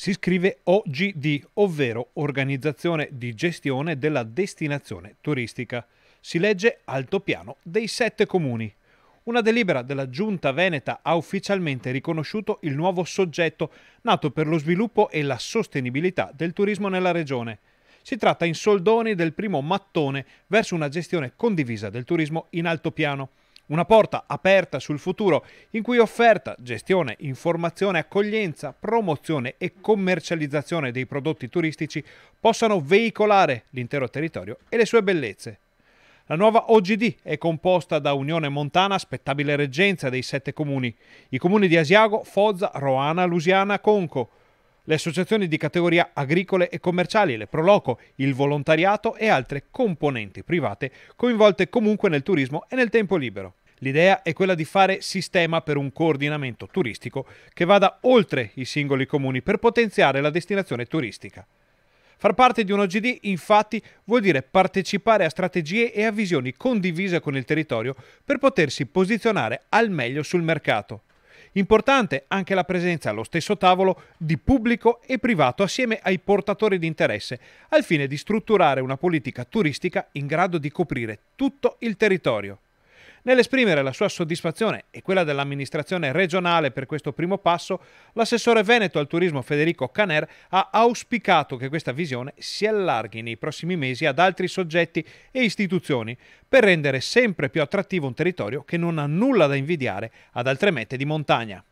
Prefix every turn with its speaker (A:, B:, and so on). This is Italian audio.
A: si scrive OGD, ovvero Organizzazione di Gestione della Destinazione Turistica. Si legge Altopiano dei Sette Comuni. Una delibera della Giunta Veneta ha ufficialmente riconosciuto il nuovo soggetto nato per lo sviluppo e la sostenibilità del turismo nella regione. Si tratta in soldoni del primo mattone verso una gestione condivisa del turismo in alto piano una porta aperta sul futuro in cui offerta, gestione, informazione, accoglienza, promozione e commercializzazione dei prodotti turistici possano veicolare l'intero territorio e le sue bellezze. La nuova OGD è composta da Unione Montana, spettabile reggenza dei sette comuni, i comuni di Asiago, Fozza, Roana, Lusiana, Conco, le associazioni di categoria agricole e commerciali, le Proloco, il volontariato e altre componenti private coinvolte comunque nel turismo e nel tempo libero. L'idea è quella di fare sistema per un coordinamento turistico che vada oltre i singoli comuni per potenziare la destinazione turistica. Far parte di un OGD infatti vuol dire partecipare a strategie e a visioni condivise con il territorio per potersi posizionare al meglio sul mercato. Importante anche la presenza allo stesso tavolo di pubblico e privato assieme ai portatori di interesse, al fine di strutturare una politica turistica in grado di coprire tutto il territorio. Nell'esprimere la sua soddisfazione e quella dell'amministrazione regionale per questo primo passo, l'assessore veneto al turismo Federico Caner ha auspicato che questa visione si allarghi nei prossimi mesi ad altri soggetti e istituzioni per rendere sempre più attrattivo un territorio che non ha nulla da invidiare ad altre mete di montagna.